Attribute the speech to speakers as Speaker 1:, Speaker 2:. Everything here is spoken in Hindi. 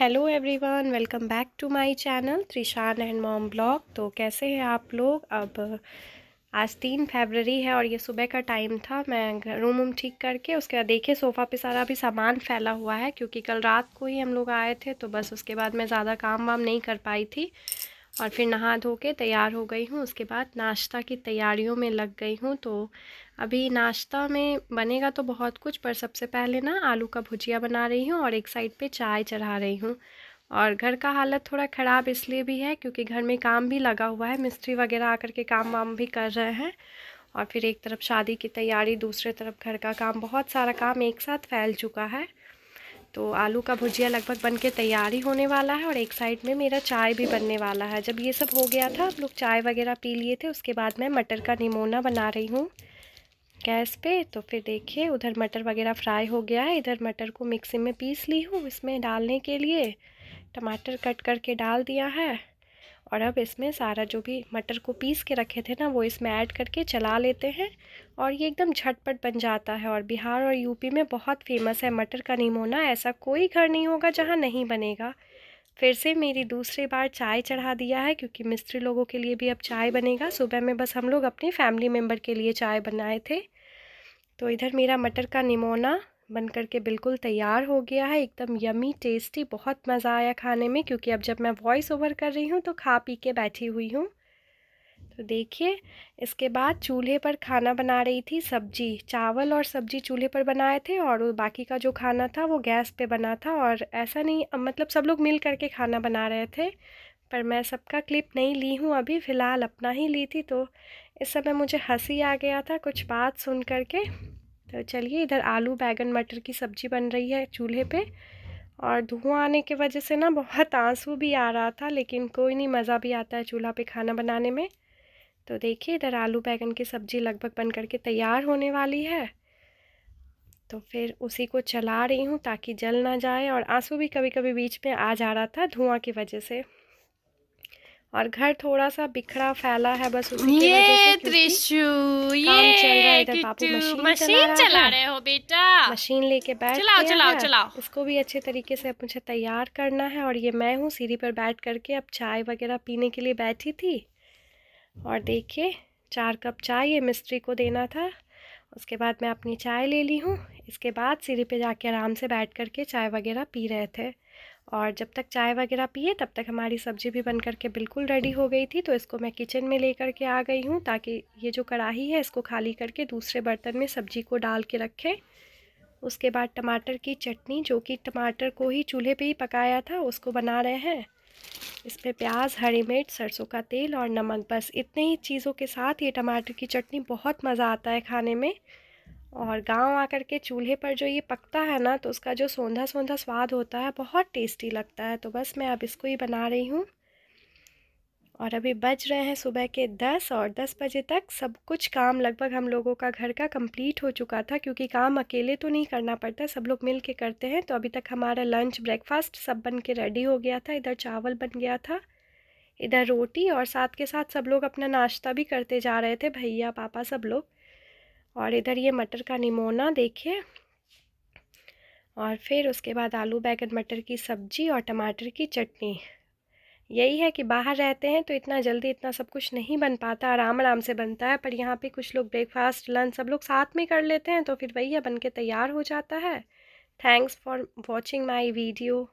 Speaker 1: hello everyone welcome back to my channel Trishan and mom blog तो कैसे हैं आप लोग अब आज तीन फरवरी है और ये सुबह का टाइम था मैं रूम वूम ठीक करके उसके बाद देखे सोफ़ा पे सारा भी सामान फैला हुआ है क्योंकि कल रात को ही हम लोग आए थे तो बस उसके बाद मैं ज़्यादा काम वाम नहीं कर पाई थी और फिर नहा धो के तैयार हो गई हूँ उसके बाद नाश्ता की तैयारियों में लग गई हूँ तो अभी नाश्ता में बनेगा तो बहुत कुछ पर सबसे पहले ना आलू का भुजिया बना रही हूँ और एक साइड पे चाय चढ़ा रही हूँ और घर का हालत थोड़ा ख़राब इसलिए भी है क्योंकि घर में काम भी लगा हुआ है मिस्त्री वगैरह आकर के काम वाम भी कर रहे हैं और फिर एक तरफ शादी की तैयारी दूसरे तरफ घर का काम बहुत सारा काम एक साथ फैल चुका है तो आलू का भुजिया लगभग बन के तैयार ही होने वाला है और एक साइड में मेरा चाय भी बनने वाला है जब ये सब हो गया था हम लोग चाय वगैरह पी लिए थे उसके बाद मैं मटर का निमोना बना रही हूँ गैस पे तो फिर देखिए उधर मटर वगैरह फ्राई हो गया है इधर मटर को मिक्सी में पीस ली हूँ इसमें डालने के लिए टमाटर कट करके डाल दिया है और अब इसमें सारा जो भी मटर को पीस के रखे थे ना वो इसमें ऐड करके चला लेते हैं और ये एकदम झटपट बन जाता है और बिहार और यूपी में बहुत फेमस है मटर का निमोना ऐसा कोई घर नहीं होगा जहाँ नहीं बनेगा फिर से मेरी दूसरी बार चाय चढ़ा दिया है क्योंकि मिस्त्री लोगों के लिए भी अब चाय बनेगा सुबह में बस हम लोग अपने फैमिली मेम्बर के लिए चाय बनाए थे तो इधर मेरा मटर का निमोना बन कर के बिल्कुल तैयार हो गया है एकदम यमी टेस्टी बहुत मज़ा आया खाने में क्योंकि अब जब मैं वॉइस ओवर कर रही हूँ तो खा पी के बैठी हुई हूँ तो देखिए इसके बाद चूल्हे पर खाना बना रही थी सब्जी चावल और सब्जी चूल्हे पर बनाए थे और बाकी का जो खाना था वो गैस पे बना था और ऐसा नहीं मतलब सब लोग मिल करके खाना बना रहे थे पर मैं सबका क्लिप नहीं ली हूँ अभी फ़िलहाल अपना ही ली थी तो इस समय मुझे हंसी आ गया था कुछ बात सुन करके तो चलिए इधर आलू बैगन मटर की सब्ज़ी बन रही है चूल्हे पे और धुआं आने की वजह से ना बहुत आंसू भी आ रहा था लेकिन कोई नहीं मज़ा भी आता है चूल्हा पे खाना बनाने में तो देखिए इधर आलू बैगन की सब्ज़ी लगभग बन करके तैयार होने वाली है तो फिर उसी को चला रही हूँ ताकि जल ना जाए और आंसू भी कभी कभी बीच में आ जा रहा था धुआं की वजह से और घर थोड़ा सा बिखरा फैला है बस उसी ये त्रिशू ये कि मशीन, मशीन चला रहे हो बेटा मशीन लेके बैठ चलाओ चलाओ चलाओ इसको भी अच्छे तरीके से मुझे तैयार करना है और ये मैं हूँ सीढ़ी पर बैठ करके अब चाय वगैरह पीने के लिए बैठी थी और देखिए चार कप चाय ये मिस्त्री को देना था उसके बाद मैं अपनी चाय ले ली हूँ इसके बाद सीढ़ी पे जाके आराम से बैठ करके चाय वगैरह पी रहे थे और जब तक चाय वगैरह पिए तब तक हमारी सब्ज़ी भी बन करके बिल्कुल रेडी हो गई थी तो इसको मैं किचन में ले करके आ गई हूँ ताकि ये जो कढ़ाही है इसको खाली करके दूसरे बर्तन में सब्ज़ी को डाल के रखें उसके बाद टमाटर की चटनी जो कि टमाटर को ही चूल्हे पे ही पकाया था उसको बना रहे हैं इसमें प्याज हरी मिर्च सरसों का तेल और नमक बस इतने ही चीज़ों के साथ ये टमाटर की चटनी बहुत मज़ा आता है खाने में और गांव आकर के चूल्हे पर जो ये पकता है ना तो उसका जो सौंधा सौंधा स्वाद होता है बहुत टेस्टी लगता है तो बस मैं अब इसको ही बना रही हूँ और अभी बज रहे हैं सुबह के दस और दस बजे तक सब कुछ काम लगभग हम लोगों का घर का कंप्लीट हो चुका था क्योंकि काम अकेले तो नहीं करना पड़ता सब लोग मिल के करते हैं तो अभी तक हमारा लंच ब्रेकफास्ट सब बन के रेडी हो गया था इधर चावल बन गया था इधर रोटी और साथ के साथ सब लोग अपना नाश्ता भी करते जा रहे थे भैया पापा सब लोग और इधर ये मटर का निमोना देखिए और फिर उसके बाद आलू बैगन मटर की सब्जी और टमाटर की चटनी यही है कि बाहर रहते हैं तो इतना जल्दी इतना सब कुछ नहीं बन पाता आराम आराम से बनता है पर यहाँ पे कुछ लोग ब्रेकफास्ट लंच सब लोग साथ में कर लेते हैं तो फिर वही है बन के तैयार हो जाता है thanks for watching my video